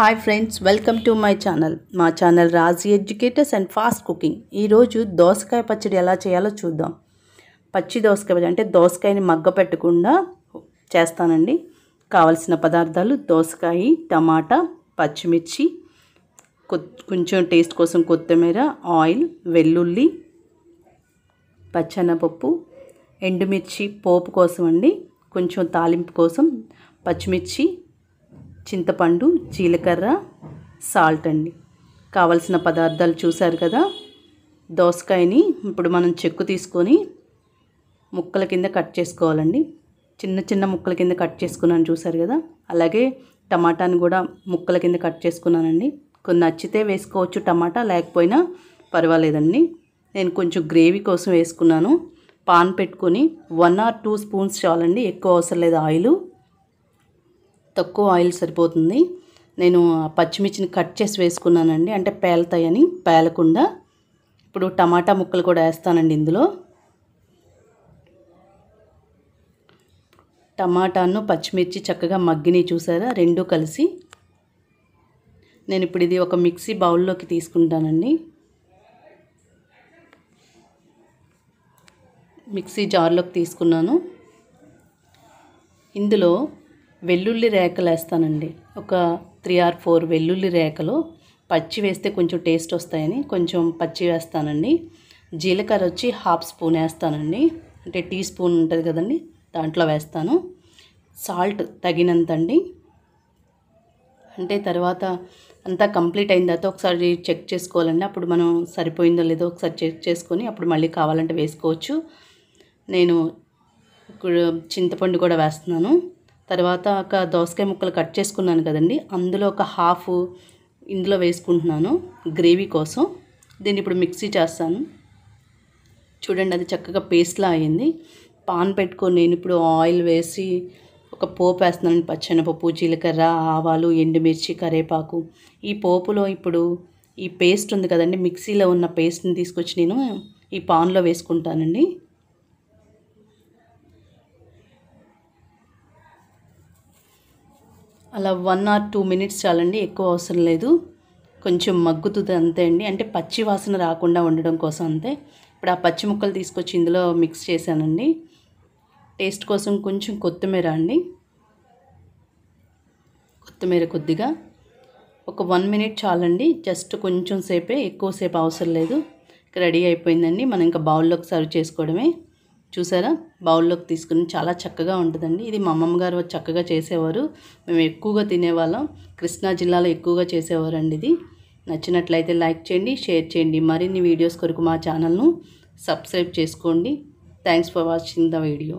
hi friends welcome to my channel మా channel Raji educators and fast cooking ఈరోజు దోసకాయ పచ్చడి ఎలా చేయాలో చూద్దాం పచ్చి దోసకాయ అంటే దోసకాయని మగ్గ పెట్టకుండా చేస్తానండి కావలసిన పదార్థాలు దోసకాయ టమాటా పచ్చిమిర్చి కొంచెం టేస్ట్ కోసం కొత్తిమీర ఆయిల్ వెల్లుల్లి పచ్చెనపప్పు ఎండుమిర్చి పోపు కోసం అండి కొంచెం తాలింపు కోసం పచ్చిమిర్చి చింతపండు జీలకర్ర సాల్ట్ అండి కావలసిన పదార్థాలు చూశారు కదా దోసకాయని ఇప్పుడు మనం చెక్కు తీసుకొని ముక్కల కింద కట్ చేసుకోవాలండి చిన్న చిన్న ముక్కల కింద కట్ చేసుకున్నాను చూశారు కదా అలాగే టమాటాని కూడా ముక్కల కింద కట్ చేసుకున్నానండి కొన్ని నచ్చితే వేసుకోవచ్చు టమాటా లేకపోయినా పర్వాలేదండి నేను కొంచెం గ్రేవీ కోసం వేసుకున్నాను పాన్ పెట్టుకొని వన్ ఆర్ టూ స్పూన్స్ చాలండి ఎక్కువ అవసరం లేదు ఆయిల్ తక్కువ ఆయిల్ సరిపోతుంది నేను పచ్చిమిర్చిని కట్ చేసి వేసుకున్నానండి అంటే పేలతాయని పేలకుండా ఇప్పుడు టమాటా ముక్కలు కూడా వేస్తానండి ఇందులో టమాటాను పచ్చిమిర్చి చక్కగా మగ్గిని చూసారా రెండూ కలిసి నేను ఇప్పుడు ఇది ఒక మిక్సీ బౌల్లోకి తీసుకుంటానండి మిక్సీ జార్లోకి తీసుకున్నాను ఇందులో వెల్లుల్లి రేకలు వేస్తానండి ఒక త్రీ ఆర్ ఫోర్ వెల్లుల్లి రేకలు పచ్చి వేస్తే కొంచెం టేస్ట్ వస్తాయని కొంచెం పచ్చి వేస్తానండి జీలకర్ర వచ్చి హాఫ్ స్పూన్ వేస్తానండి అంటే టీ స్పూన్ ఉంటుంది కదండి దాంట్లో వేస్తాను సాల్ట్ తగినంత అండి అంటే తర్వాత అంతా కంప్లీట్ అయిన తర్వాత ఒకసారి చెక్ చేసుకోవాలండి అప్పుడు మనం సరిపోయిందో లేదో ఒకసారి చెక్ చేసుకొని అప్పుడు మళ్ళీ కావాలంటే వేసుకోవచ్చు నేను ఇప్పుడు చింతపండు కూడా వేస్తున్నాను తర్వాత ఒక దోసకాయ ముక్కలు కట్ చేసుకున్నాను కదండి అందులో ఒక హాఫ్ ఇందులో వేసుకుంటున్నాను గ్రేవీ కోసం దీన్ని ఇప్పుడు మిక్సీ చేస్తాను చూడండి అది చక్కగా పేస్ట్లా అయింది పాన్ పెట్టుకొని నేను ఇప్పుడు ఆయిల్ వేసి ఒక పోపు వేస్తున్నాను పచ్చెనపప్పు జీలకర్ర ఆవాలు ఎండుమిర్చి కరేపాకు ఈ పోపులో ఇప్పుడు ఈ పేస్ట్ ఉంది కదండి మిక్సీలో ఉన్న పేస్ట్ని తీసుకొచ్చి నేను ఈ పాన్లో వేసుకుంటానండి అలా వన్ ఆర్ టూ మినిట్స్ చాలండి ఎక్కువ అవసరం లేదు కొంచెం మగ్గుతుంది అంతే అండి అంటే పచ్చి వాసన రాకుండా ఉండడం కోసం అంతే ఇప్పుడు ఆ పచ్చి ముక్కలు తీసుకొచ్చి ఇందులో మిక్స్ చేశానండి టేస్ట్ కోసం కొంచెం కొత్తిమీర అండి కొత్తిమీర కొద్దిగా ఒక వన్ మినిట్ చాలండి జస్ట్ కొంచెం సేపే ఎక్కువసేపు అవసరం లేదు రెడీ అయిపోయిందండి మనం ఇంకా బౌల్లోకి సర్వ్ చేసుకోవడమే చూసారా బౌల్లోకి తీసుకుని చాలా చక్కగా ఉంటుందండి ఇది మా అమ్మమ్మగారు చక్కగా చేసేవారు మేము ఎక్కువగా తినేవాళ్ళం కృష్ణా జిల్లాలో ఎక్కువగా చేసేవారండి ఇది నచ్చినట్లయితే లైక్ చేయండి షేర్ చేయండి మరిన్ని వీడియోస్ కొరకు మా ఛానల్ను సబ్స్క్రైబ్ చేసుకోండి thanks for watching the video